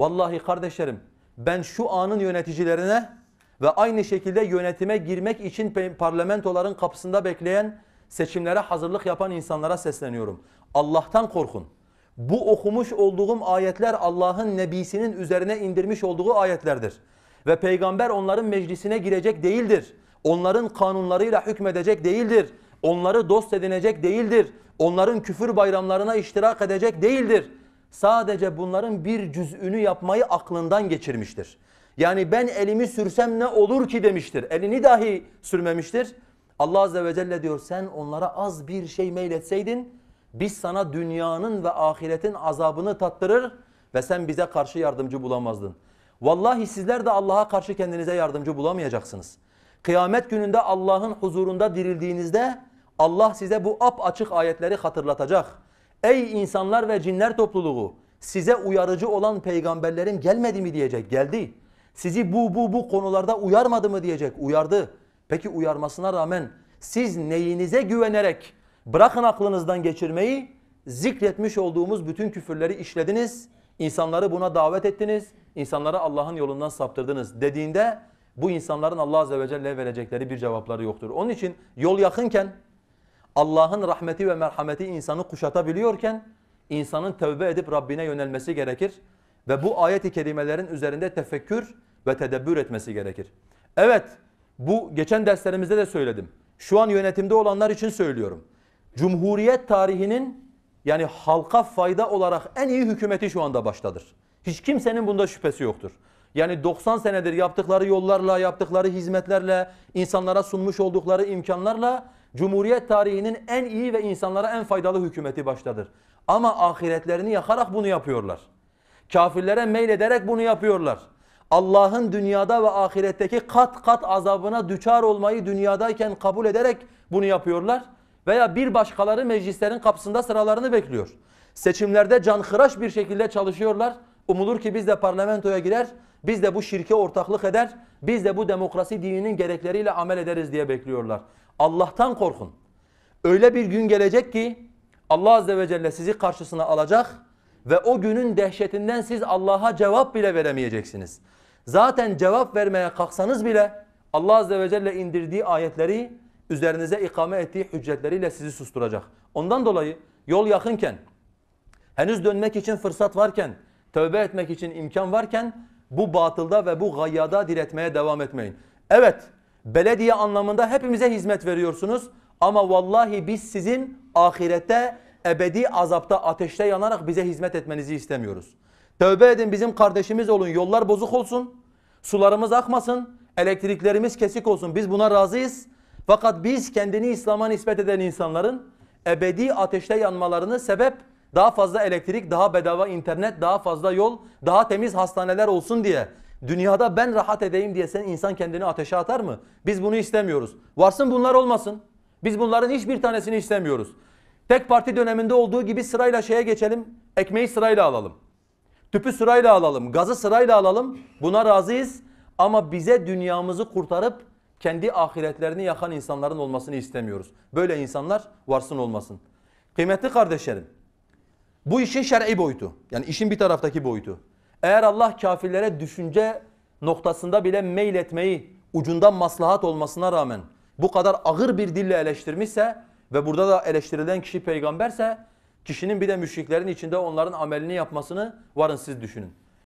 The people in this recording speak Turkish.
Vallahi kardeşlerim ben şu anın yöneticilerine ve aynı şekilde yönetime girmek için parlamentoların kapısında bekleyen seçimlere hazırlık yapan insanlara sesleniyorum. Allah'tan korkun. Bu okumuş olduğum ayetler Allah'ın nebisinin üzerine indirmiş olduğu ayetlerdir. Ve peygamber onların meclisine girecek değildir. Onların kanunlarıyla hükmedecek değildir. Onları dost edinecek değildir. Onların küfür bayramlarına iştirak edecek değildir. Sadece bunların bir cüz'ünü yapmayı aklından geçirmiştir. Yani ben elimi sürsem ne olur ki demiştir. Elini dahi sürmemiştir. Allah Azze ve Celle diyor sen onlara az bir şey meyletseydin biz sana dünyanın ve ahiretin azabını tattırır ve sen bize karşı yardımcı bulamazdın. Vallahi sizler de Allah'a karşı kendinize yardımcı bulamayacaksınız. Kıyamet gününde Allah'ın huzurunda dirildiğinizde Allah size bu ap açık ayetleri hatırlatacak. Ey insanlar ve cinler topluluğu size uyarıcı olan peygamberlerim gelmedi mi diyecek geldi. Sizi bu bu bu konularda uyarmadı mı diyecek uyardı. Peki uyarmasına rağmen siz neyinize güvenerek bırakın aklınızdan geçirmeyi zikretmiş olduğumuz bütün küfürleri işlediniz. İnsanları buna davet ettiniz. İnsanları Allah'ın yolundan saptırdınız dediğinde bu insanların Allah Azze ve Celle verecekleri bir cevapları yoktur. Onun için yol yakınken Allah'ın rahmeti ve merhameti insanı kuşatabiliyorken insanın tövbe edip Rabbine yönelmesi gerekir. Ve bu ayet-i kerimelerin üzerinde tefekkür ve tedebbür etmesi gerekir. Evet bu geçen derslerimizde de söyledim. Şu an yönetimde olanlar için söylüyorum. Cumhuriyet tarihinin yani halka fayda olarak en iyi hükümeti şu anda baştadır. Hiç kimsenin bunda şüphesi yoktur. Yani 90 senedir yaptıkları yollarla, yaptıkları hizmetlerle, insanlara sunmuş oldukları imkanlarla Cumhuriyet tarihinin en iyi ve insanlara en faydalı hükümeti başladır. Ama ahiretlerini yakarak bunu yapıyorlar. Kafirlere meylederek bunu yapıyorlar. Allah'ın dünyada ve ahiretteki kat kat azabına düçar olmayı dünyadayken kabul ederek bunu yapıyorlar. Veya bir başkaları meclislerin kapısında sıralarını bekliyor. Seçimlerde canhıraş bir şekilde çalışıyorlar. Umulur ki biz de parlamentoya girer, biz de bu şirke ortaklık eder, biz de bu demokrasi dininin gerekleriyle amel ederiz diye bekliyorlar. Allah'tan korkun. Öyle bir gün gelecek ki Allah Azze ve Celle sizi karşısına alacak ve o günün dehşetinden siz Allah'a cevap bile veremeyeceksiniz. Zaten cevap vermeye kalksanız bile Allah Azze ve Celle indirdiği ayetleri üzerinize ikame ettiği hüccetleriyle sizi susturacak. Ondan dolayı yol yakınken, henüz dönmek için fırsat varken, tövbe etmek için imkan varken bu batılda ve bu gayyada diretmeye devam etmeyin. Evet, belediye anlamında hepimize hizmet veriyorsunuz. Ama vallahi biz sizin ahirette ebedi azapta ateşte yanarak bize hizmet etmenizi istemiyoruz. Tövbe edin bizim kardeşimiz olun yollar bozuk olsun, sularımız akmasın, elektriklerimiz kesik olsun biz buna razıyız. Fakat biz kendini İslam'a nispet eden insanların ebedi ateşte yanmalarını sebep daha fazla elektrik, daha bedava internet, daha fazla yol, daha temiz hastaneler olsun diye Dünyada ben rahat edeyim diye sen insan kendini ateşe atar mı? Biz bunu istemiyoruz. Varsın bunlar olmasın. Biz bunların hiçbir tanesini istemiyoruz. Tek parti döneminde olduğu gibi sırayla şeye geçelim. Ekmeği sırayla alalım. Tüpü sırayla alalım. Gazı sırayla alalım. Buna razıyız. Ama bize dünyamızı kurtarıp kendi ahiretlerini yakan insanların olmasını istemiyoruz. Böyle insanlar varsın olmasın. Kıymetli kardeşlerim. Bu işin şer'i boyutu. Yani işin bir taraftaki boyutu. Eğer Allah kafirlere düşünce noktasında bile meyletmeyi ucundan maslahat olmasına rağmen bu kadar ağır bir dille eleştirmişse ve burada da eleştirilen kişi peygamberse kişinin bir de müşriklerin içinde onların amelini yapmasını varın siz düşünün.